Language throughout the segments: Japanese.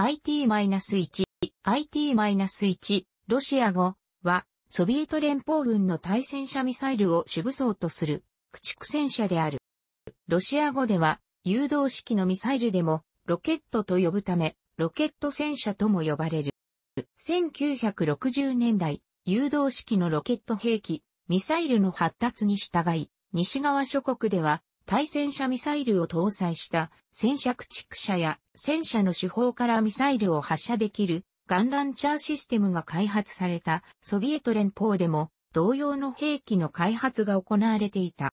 IT-1、IT-1、ロシア語は、ソビエト連邦軍の対戦車ミサイルを主武装とする、駆逐戦車である。ロシア語では、誘導式のミサイルでも、ロケットと呼ぶため、ロケット戦車とも呼ばれる。1960年代、誘導式のロケット兵器、ミサイルの発達に従い、西側諸国では、対戦車ミサイルを搭載した戦車駆逐車や戦車の手法からミサイルを発射できるガンランチャーシステムが開発されたソビエト連邦でも同様の兵器の開発が行われていた。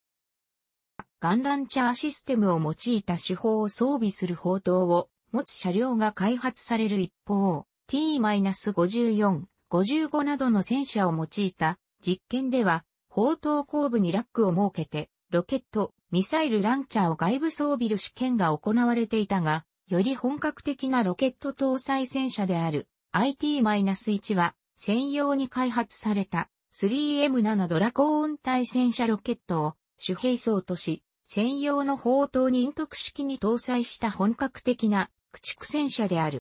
ガンランチャーシステムを用いた手法を装備する砲塔を持つ車両が開発される一方、T-54、55などの戦車を用いた実験では、砲塔後部にラックを設けて、ロケット、ミサイルランチャーを外部装備る試験が行われていたが、より本格的なロケット搭載戦車である IT-1 は専用に開発された 3M7 ドラコーン対戦車ロケットを主兵装とし、専用の砲塔に引徳式に搭載した本格的な駆逐戦車である。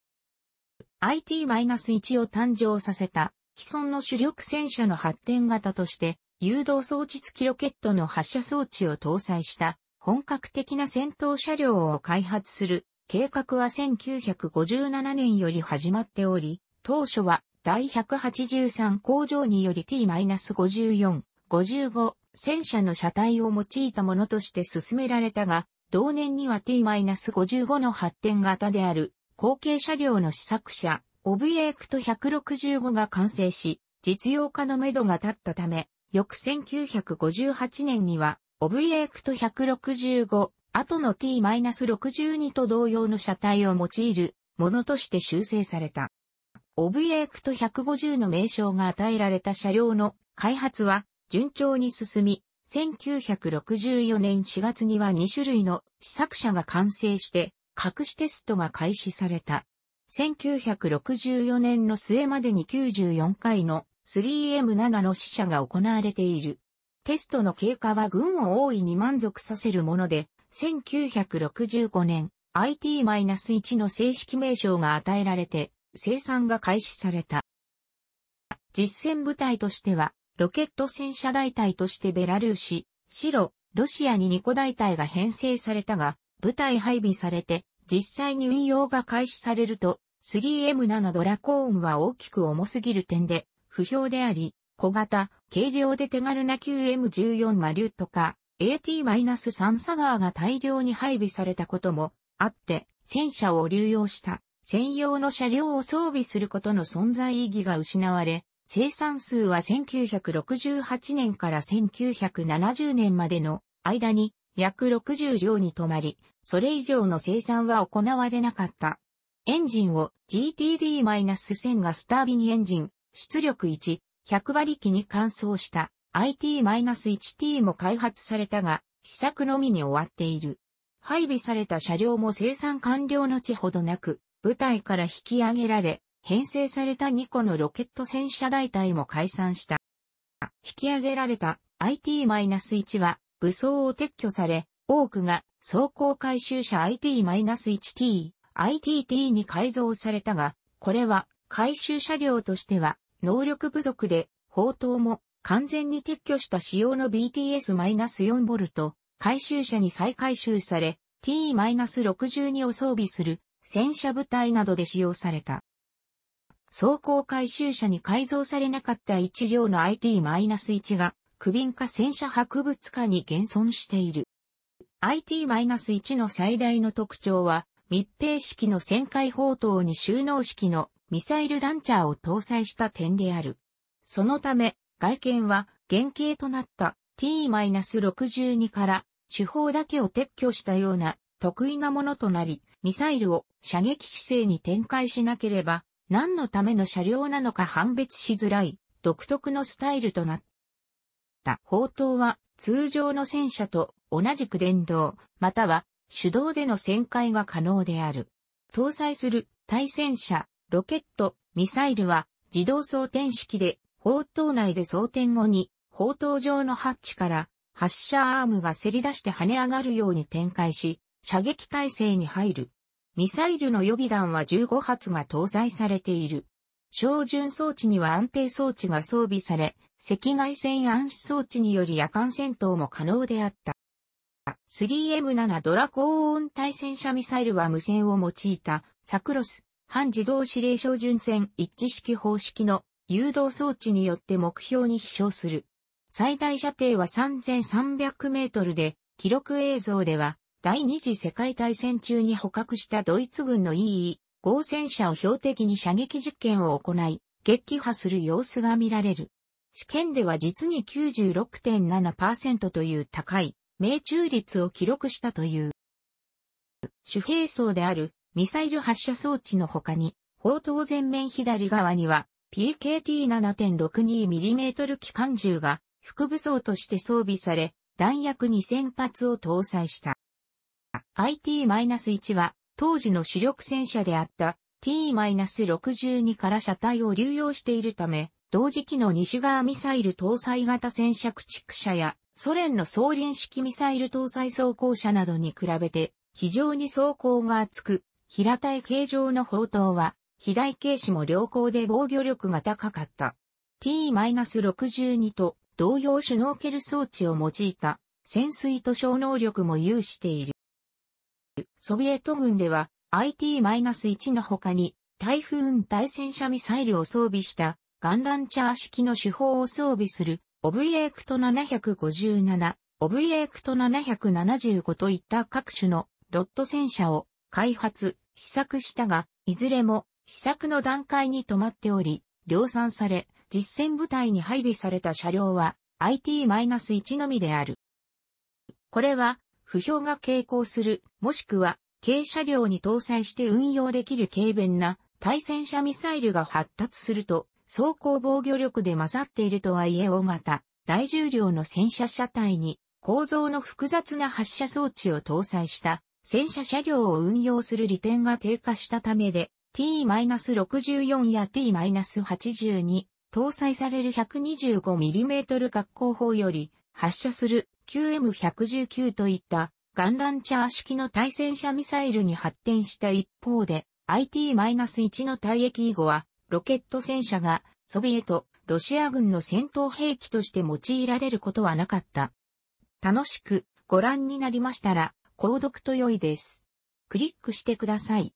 IT-1 を誕生させた既存の主力戦車の発展型として誘導装置付きロケットの発射装置を搭載した本格的な戦闘車両を開発する計画は1957年より始まっており、当初は第183工場により T-54、55戦車の車体を用いたものとして進められたが、同年には T-55 の発展型である後継車両の試作車、オブエークト165が完成し、実用化のめどが立ったため、翌1958年には、オブエクト165、後の T-62 と同様の車体を用いるものとして修正された。オブエクト150の名称が与えられた車両の開発は順調に進み、1964年4月には2種類の試作車が完成して、隠しテストが開始された。1964年の末までに94回の 3M7 の試射が行われている。テストの経過は軍を大いに満足させるもので、1965年 IT-1 の正式名称が与えられて生産が開始された。実戦部隊としては、ロケット戦車大隊としてベラルーシ、白、ロシアに2個大隊が編成されたが、部隊配備されて、実際に運用が開始されると、3M7 ドラコーンは大きく重すぎる点で、不評であり、小型、軽量で手軽な QM14 マリュットか AT-3 サガーが大量に配備されたこともあって、戦車を流用した専用の車両を装備することの存在意義が失われ、生産数は1968年から1970年までの間に約60両に止まり、それ以上の生産は行われなかった。エンジンを GTD-1000 がスタービンエンジン、出力1、100馬力に換装した IT-1T も開発されたが、試作のみに終わっている。配備された車両も生産完了の地ほどなく、部隊から引き上げられ、編成された2個のロケット戦車大隊も解散した。引き上げられた IT-1 は武装を撤去され、多くが走行回収車 IT-1T、ITT に改造されたが、これは回収車両としては能力不足で、砲塔も完全に撤去した仕様の BTS-4V 回収車に再回収され、T-62 を装備する戦車部隊などで使用された。走行回収車に改造されなかった1両の IT-1 が、区便か戦車博物館に現存している。IT-1 の最大の特徴は、密閉式の旋回砲塔に収納式のミサイルランチャーを搭載した点である。そのため、外見は原型となった T-62 から手法だけを撤去したような得意なものとなり、ミサイルを射撃姿勢に展開しなければ、何のための車両なのか判別しづらい、独特のスタイルとなった。砲塔は通常の戦車と同じく電動、または手動での旋回が可能である。搭載する対戦車ロケット、ミサイルは自動装填式で、砲塔内で装填後に、砲塔上のハッチから発射アームがせり出して跳ね上がるように展開し、射撃体制に入る。ミサイルの予備弾は15発が搭載されている。照準装置には安定装置が装備され、赤外線暗視装置により夜間戦闘も可能であった。3M7 ドラ高音対戦車ミサイルは無線を用いたサクロス半自動指令照準線一致式方式の誘導装置によって目標に飛翔する。最大射程は3300メートルで、記録映像では、第二次世界大戦中に捕獲したドイツ軍の EE、合戦車を標的に射撃実験を行い、撃破する様子が見られる。試験では実に96.7%という高い命中率を記録したという。主兵装であるミサイル発射装置の他に、砲塔前面左側には PKT7.62mm 機関銃が副武装として装備され、弾薬2000発を搭載した。IT-1 は当時の主力戦車であった T-62 から車体を流用しているため、同時期の西側ミサイル搭載型戦車駆逐車やソ連の総輪式ミサイル搭載装甲車などに比べて非常に装甲が厚く平たい形状の砲塔は、肥大形詞も良好で防御力が高かった。T-62 と同様シュノーケル装置を用いた潜水と小能力も有している。ソビエト軍では IT-1 の他に台風対戦車ミサイルを装備したガンランチャー式の手法を装備するオブイエクト757、オブイエクト775といった各種のロット戦車を開発、試作したが、いずれも試作の段階に止まっており、量産され、実戦部隊に配備された車両は IT-1 のみである。これは、不評が傾向する、もしくは、軽車両に搭載して運用できる軽便な対戦車ミサイルが発達すると、走行防御力で混ざっているとはいえ大型、大重量の戦車車体に構造の複雑な発射装置を搭載した戦車車両を運用する利点が低下したためで、T-64 や T-82 搭載される 125mm 滑降砲より発射する QM119 といったガンランチャー式の対戦車ミサイルに発展した一方で IT-1 の退役以後はロケット戦車がソビエト、ロシア軍の戦闘兵器として用いられることはなかった。楽しくご覧になりましたら購読と良いです。クリックしてください。